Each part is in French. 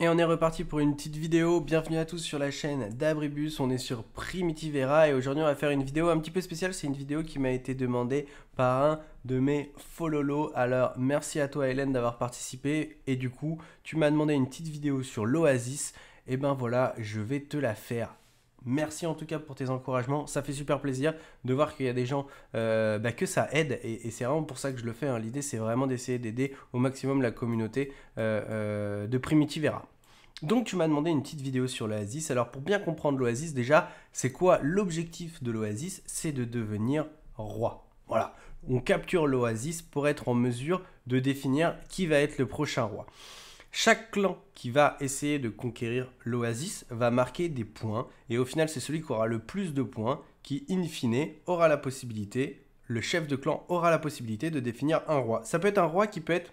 Et on est reparti pour une petite vidéo. Bienvenue à tous sur la chaîne d'Abribus. On est sur Primitivera et aujourd'hui on va faire une vidéo un petit peu spéciale. C'est une vidéo qui m'a été demandée par un de mes fololos Alors merci à toi Hélène d'avoir participé. Et du coup, tu m'as demandé une petite vidéo sur l'Oasis. Et ben voilà, je vais te la faire Merci en tout cas pour tes encouragements. Ça fait super plaisir de voir qu'il y a des gens euh, bah, que ça aide et, c'est vraiment pour ça que je le fais. Hein. L'idée c'est vraiment d'essayer d'aider au maximum la communauté euh, euh, de Primitivera. Donc tu m'as demandé une petite vidéo sur l'Oasis. Alors pour bien comprendre l'Oasis déjà, c'est quoi l'objectif de l'Oasis C'est de devenir roi. Voilà, on capture l'Oasis pour être en mesure de définir qui va être le prochain roi. Chaque clan qui va essayer de conquérir l'oasis va marquer des points, et au final c'est celui qui aura le plus de points qui, in fine, aura la possibilité, le chef de clan aura la possibilité de définir un roi. Ça peut être un roi qui peut être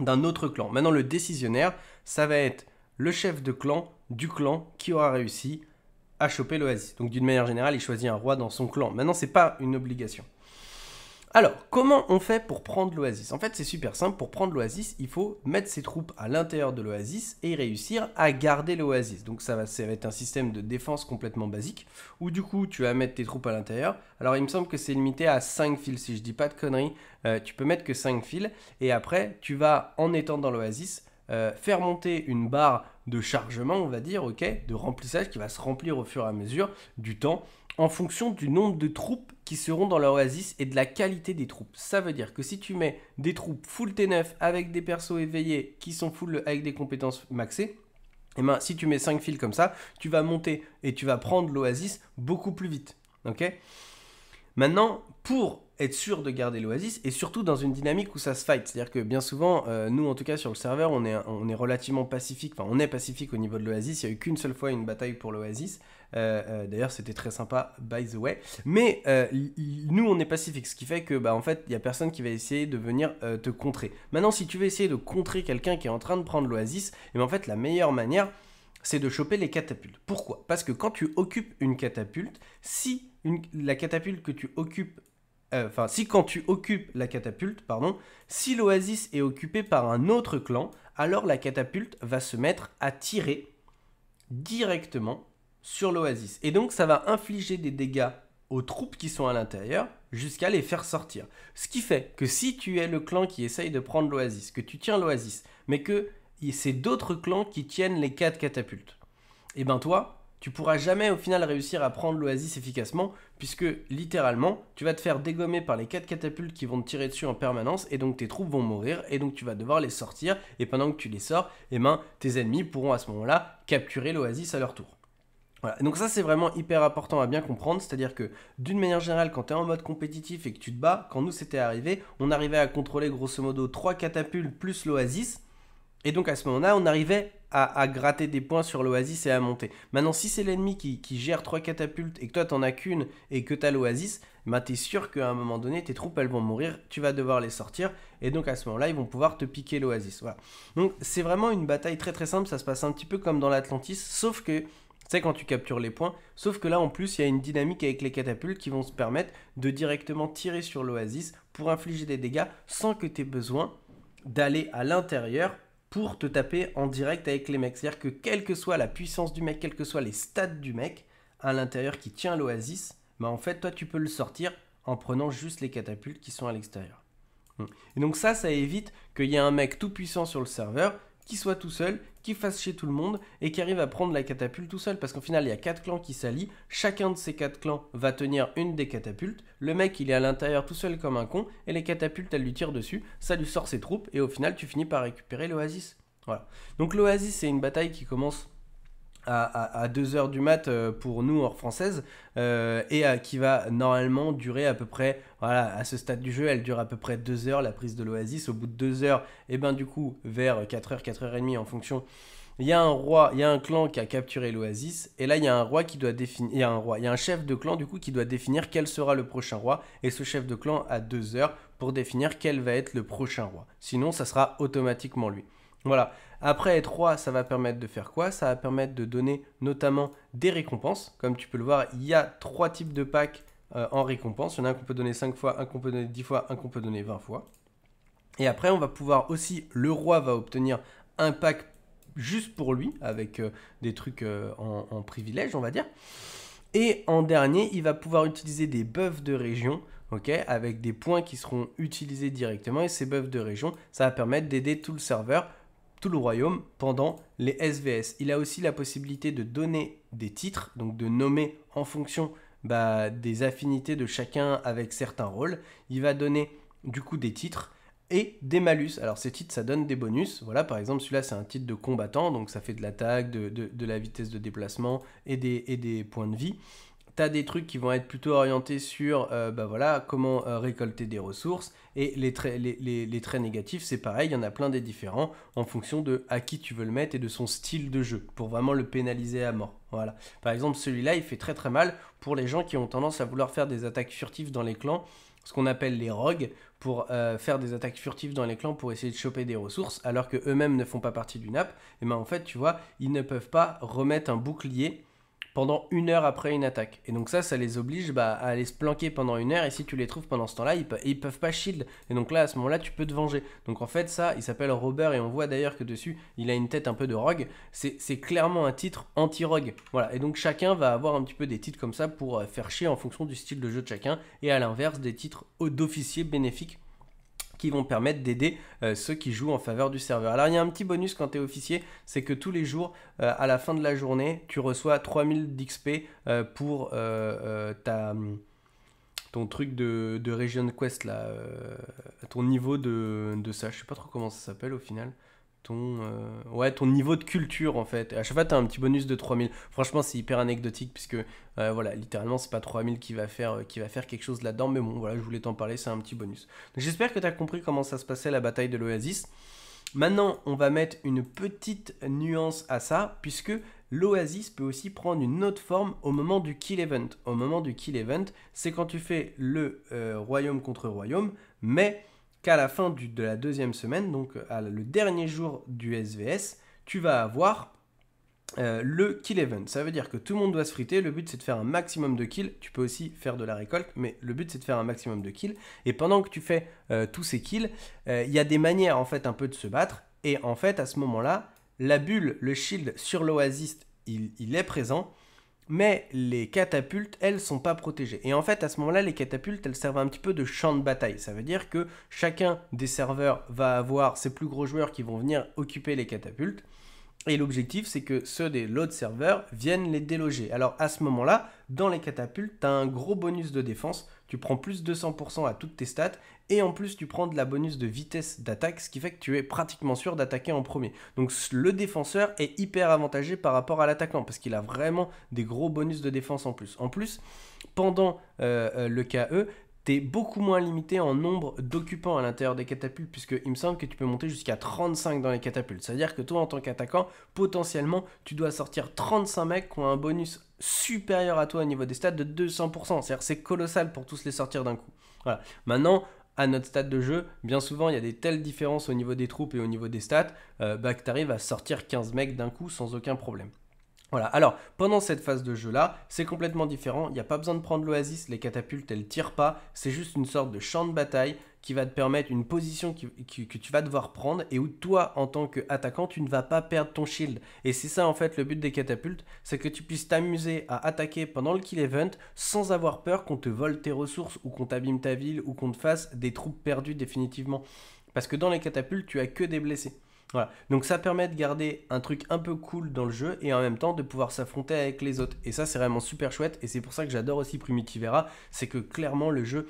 d'un autre clan. Maintenant le décisionnaire, ça va être le chef de clan du clan qui aura réussi à choper l'oasis. Donc d'une manière générale, il choisit un roi dans son clan. Maintenant, c'est pas une obligation. Alors, comment on fait pour prendre l'oasis En fait, c'est super simple. Pour prendre l'oasis, il faut mettre ses troupes à l'intérieur de l'oasis et réussir à garder l'oasis. Donc ça va, être un système de défense complètement basique, où du coup, tu vas mettre tes troupes à l'intérieur. Alors, il me semble que c'est limité à 5 fils, si je dis pas de conneries. Euh, tu peux mettre que 5 fils, et après, tu vas, en étant dans l'oasis, euh, faire monter une barre de chargement, on va dire, ok, de remplissage qui va se remplir au fur et à mesure du temps en fonction du nombre de troupes qui seront dans l'oasis et de la qualité des troupes. Ça veut dire que si tu mets des troupes full T9 avec des persos éveillés qui sont full avec des compétences maxées, et eh ben, si tu mets 5 fils comme ça, tu vas monter et tu vas prendre l'oasis beaucoup plus vite. ok Maintenant, pour être sûr de garder l'Oasis et surtout dans une dynamique où ça se fight. C'est-à-dire que bien souvent, euh, nous en tout cas sur le serveur, on est, on est relativement pacifique, enfin on est pacifique au niveau de l'Oasis, il n'y a eu qu'une seule fois une bataille pour l'Oasis. Euh, euh, d'ailleurs, c'était très sympa, by the way. Mais nous, on est pacifique, ce qui fait que, bah, en fait, il n'y a personne qui va essayer de venir te contrer. Maintenant, si tu veux essayer de contrer quelqu'un qui est en train de prendre l'Oasis, et eh bien, en fait, la meilleure manière, c'est de choper les catapultes. Pourquoi Parce que quand tu occupes une catapulte, si une, la catapulte que tu occupes euh, enfin, si quand tu occupes la catapulte, pardon, si l'oasis est occupée par un autre clan, alors la catapulte va se mettre à tirer directement sur l'oasis. Et donc, ça va infliger des dégâts aux troupes qui sont à l'intérieur jusqu'à les faire sortir. Ce qui fait que si tu es le clan qui essaye de prendre l'oasis, que tu tiens l'oasis, mais que c'est d'autres clans qui tiennent les quatre catapultes, et eh ben toi, tu pourras jamais au final réussir à prendre l'oasis efficacement, puisque littéralement, tu vas te faire dégommer par les quatre catapultes qui vont te tirer dessus en permanence, et donc tes troupes vont mourir, et donc tu vas devoir les sortir, et pendant que tu les sors, eh ben, tes ennemis pourront à ce moment-là capturer l'oasis à leur tour. Voilà. Donc ça c'est vraiment hyper important à bien comprendre, c'est-à-dire que d'une manière générale quand tu es en mode compétitif et que tu te bats, quand nous c'était arrivé, on arrivait à contrôler grosso modo trois catapultes plus l'oasis, et donc à ce moment-là on arrivait à, gratter des points sur l'Oasis et à monter. Maintenant, si c'est l'ennemi qui, gère trois catapultes et que toi t'en as qu'une et que t'as l'Oasis, tu ben, t'es sûr qu'à un moment donné, tes troupes elles vont mourir, tu vas devoir les sortir et donc à ce moment-là, ils vont pouvoir te piquer l'Oasis. Donc c'est vraiment une bataille très très simple, ça se passe un petit peu comme dans l'Atlantis, sauf que c'est quand tu captures les points. Sauf que là, en plus, il y a une dynamique avec les catapultes qui vont se permettre de directement tirer sur l'oasis pour infliger des dégâts sans que tu aies besoin d'aller à l'intérieur pour te taper en direct avec les mecs. C'est-à-dire que quelle que soit la puissance du mec, quelles que soient les stats du mec, à l'intérieur qui tient l'oasis, bah en fait, toi, tu peux le sortir en prenant juste les catapultes qui sont à l'extérieur. Et donc ça, ça évite qu'il y ait un mec tout puissant sur le serveur qui soit tout seul, qui fasse chez tout le monde et qui arrive à prendre la catapulte tout seul. Parce qu'au final, il y a quatre clans qui s'allient. Chacun de ces quatre clans va tenir une des catapultes. Le mec, il est à l'intérieur tout seul comme un con et les catapultes, elles lui tirent dessus. Ça lui sort ses troupes et au final, tu finis par récupérer l'oasis. Voilà. Donc l'oasis, c'est une bataille qui commence à, 2h du mat euh, pour nous hors française euh, et euh, qui va normalement durer à peu près, à ce stade du jeu, elle dure à peu près 2 heures la prise de l'Oasis. Au bout de 2 heures, et eh ben du coup, vers 4h, 4h30 en fonction, il y a un roi, il y a un clan qui a capturé l'Oasis et là il y a un roi qui doit définir, il y a un roi, il y a un chef de clan du coup qui doit définir quel sera le prochain roi et ce chef de clan a 2 heures pour définir quel va être le prochain roi. Sinon, ça sera automatiquement lui. Voilà. Après être e 3 ça va permettre de faire quoi Ça va permettre de donner notamment des récompenses. Comme tu peux le voir, il y a trois types de packs euh, en récompense. Il y en a un qu'on peut donner 5 fois, un qu'on peut donner 10 fois, un qu'on peut donner 20 fois. Et après, on va pouvoir aussi, le roi va obtenir un pack juste pour lui, avec euh, des trucs euh, en, privilège, on va dire. Et en dernier, il va pouvoir utiliser des buffs de région, ok, avec des points qui seront utilisés directement. Et ces buffs de région, ça va permettre d'aider tout le serveur tout le royaume pendant les SVS. Il a aussi la possibilité de donner des titres, donc de nommer en fonction bah, des affinités de chacun avec certains rôles. Il va donner du coup des titres et des malus. Alors ces titres, ça donne des bonus. Voilà, par exemple, celui-là, c'est un titre de combattant, donc ça fait de l'attaque, de, de, la vitesse de déplacement et des points de vie tu as des trucs qui vont être plutôt orientés sur euh, bah voilà, comment euh, récolter des ressources. Et les traits, les, traits négatifs, c'est pareil, il y en a plein des différents en fonction de à qui tu veux le mettre et de son style de jeu, pour vraiment le pénaliser à mort. Voilà. Par exemple, celui-là, il fait très très mal pour les gens qui ont tendance à vouloir faire des attaques furtives dans les clans, ce qu'on appelle les rogues, pour euh, faire des attaques furtives dans les clans pour essayer de choper des ressources, alors que eux-mêmes ne font pas partie du NAP. Et ben en fait, tu vois, ils ne peuvent pas remettre un bouclier pendant une heure après une attaque. Et donc ça, ça les oblige bah, à aller se planquer pendant une heure, et si tu les trouves pendant ce temps-là, ils, peuvent pas shield. Et donc là, à ce moment-là, tu peux te venger. Donc en fait, ça, il s'appelle Robert, et on voit d'ailleurs que dessus, il a une tête un peu de rogue. C'est clairement un titre anti-rogue. Voilà, et donc chacun va avoir un petit peu des titres comme ça pour euh, faire chier en fonction du style de jeu de chacun, et à l'inverse, des titres d'officier bénéfiques qui vont permettre d'aider euh, ceux qui jouent en faveur du serveur. Alors il y a un petit bonus quand tu es officier, c'est que tous les jours, euh, à la fin de la journée, tu reçois 3000 d'XP euh, pour ta, ton truc de, région de Quest, là, ton niveau de, de, ça, je sais pas trop comment ça s'appelle au final ton, euh, ouais, ton niveau de culture en fait. à chaque fois, tu as un petit bonus de 3000. Franchement, c'est hyper anecdotique puisque euh, voilà, littéralement, c'est pas 3000 qui va faire, euh, qui va faire quelque chose là-dedans. Mais bon, voilà, je voulais t'en parler, c'est un petit bonus. j'espère que tu as compris comment ça se passait la bataille de l'Oasis. Maintenant, on va mettre une petite nuance à ça puisque l'Oasis peut aussi prendre une autre forme au moment du kill event. Au moment du kill event, c'est quand tu fais le royaume contre royaume, mais qu'à la fin de la deuxième semaine, donc le dernier jour du SVS, tu vas avoir euh, le kill event. Ça veut dire que tout le monde doit se friter, le but c'est de faire un maximum de kills, tu peux aussi faire de la récolte, mais le but c'est de faire un maximum de kills, et pendant que tu fais euh, tous ces kills, euh, il y a des manières en fait un peu de se battre, et en fait à ce moment-là, la bulle, le shield sur l'oasis, il est présent, mais les catapultes, elles, sont pas protégées. Et en fait, à ce moment-là, les catapultes, elles servent un petit peu de champ de bataille. Ça veut dire que chacun des serveurs va avoir ses plus gros joueurs qui vont venir occuper les catapultes. Et l'objectif, c'est que ceux des load serveurs viennent les déloger. Alors à ce moment-là, dans les catapultes, tu as un gros bonus de défense tu prends plus de 100% à toutes tes stats, et en plus tu prends de la bonus de vitesse d'attaque, ce qui fait que tu es pratiquement sûr d'attaquer en premier. Donc le défenseur est hyper avantagé par rapport à l'attaquant, parce qu'il a vraiment des gros bonus de défense en plus. En plus, pendant euh, euh, le KE, t'es beaucoup moins limité en nombre d'occupants à l'intérieur des catapultes, puisque il me semble que tu peux monter jusqu'à 35 dans les catapultes. C'est-à-dire que toi, en tant qu'attaquant, potentiellement, tu dois sortir 35 mecs qui ont un bonus supérieur à toi au niveau des stats de 200%. C'est-à-dire c'est colossal pour tous les sortir d'un coup. Voilà. Maintenant, à notre stade de jeu, bien souvent, il y a des telles différences au niveau des troupes et au niveau des stats, euh, bah, que tu arrives à sortir 15 mecs d'un coup sans aucun problème. Voilà, alors pendant cette phase de jeu là, c'est complètement différent, il n'y a pas besoin de prendre l'oasis, les catapultes elles tirent pas, c'est juste une sorte de champ de bataille qui va te permettre une position que tu vas devoir prendre et où toi en tant qu'attaquant tu ne vas pas perdre ton shield. Et c'est ça en fait le but des catapultes, c'est que tu puisses t'amuser à attaquer pendant le kill event sans avoir peur qu'on te vole tes ressources ou qu'on t'abîme ta ville ou qu'on te fasse des troupes perdues définitivement. Parce que dans les catapultes tu as que des blessés. Donc ça permet de garder un truc un peu cool dans le jeu et en même temps de pouvoir s'affronter avec les autres. Et ça c'est vraiment super chouette et c'est pour ça que j'adore aussi Primitivera, c'est que clairement le jeu,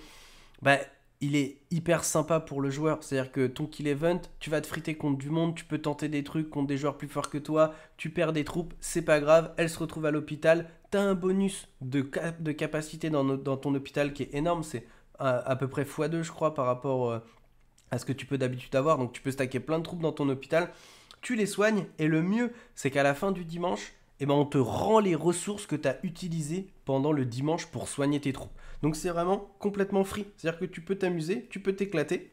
bah, il est hyper sympa pour le joueur. C'est-à-dire que ton kill event, tu vas te friter contre du monde, tu peux tenter des trucs contre des joueurs plus forts que toi, tu perds des troupes, c'est pas grave, elles se retrouvent à l'hôpital, t'as un bonus de, cap de capacité dans, ton hôpital qui est énorme, c'est à, peu près x2 je crois par rapport... Euh, à ce que tu peux d'habitude avoir. Donc tu peux stacker plein de troupes dans ton hôpital, tu les soignes et le mieux, c'est qu'à la fin du dimanche, eh ben, on te rend les ressources que tu as utilisées pendant le dimanche pour soigner tes troupes. Donc c'est vraiment complètement free. C'est-à-dire que tu peux t'amuser, tu peux t'éclater.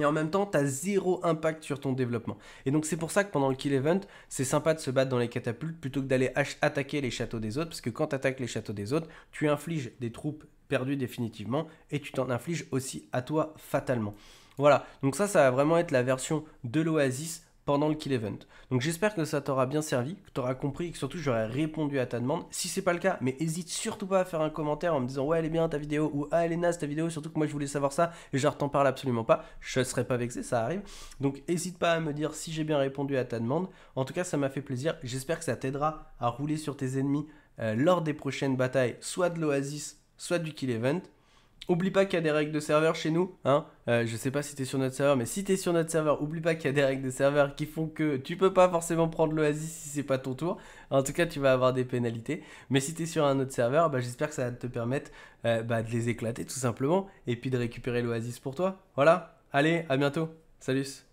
Et en même temps, tu as zéro impact sur ton développement. Et donc c'est pour ça que pendant le kill event, c'est sympa de se battre dans les catapultes plutôt que d'aller attaquer les châteaux des autres. Parce que quand tu attaques les châteaux des autres, tu infliges des troupes perdues définitivement et tu t'en infliges aussi à toi fatalement. Voilà, donc ça, ça va vraiment être la version de l'Oasis pendant le kill event. Donc j'espère que ça t'aura bien servi, que t'auras compris et que surtout j'aurai répondu à ta demande. Si c'est pas le cas, mais hésite surtout pas à faire un commentaire en me disant ouais elle est bien ta vidéo ou ah elle est naze ta vidéo, surtout que moi je voulais savoir ça et genre t'en parle absolument pas, je serais pas vexé, ça arrive. Donc hésite pas à me dire si j'ai bien répondu à ta demande. En tout cas ça m'a fait plaisir, j'espère que ça t'aidera à rouler sur tes ennemis euh, lors des prochaines batailles, soit de l'Oasis, soit du kill event. Oublie pas qu'il y a des règles de serveur chez nous. Hein euh, je sais pas si es sur notre serveur, mais si es sur notre serveur, oublie pas qu'il y a des règles de serveur qui font que tu peux pas forcément prendre l'Oasis si c'est pas ton tour. En tout cas, tu vas avoir des pénalités. Mais si es sur un autre serveur, bah, j'espère que ça va te permettre euh, bah, de les éclater tout simplement et puis de récupérer l'Oasis pour toi. Voilà. Allez, à bientôt. Salut.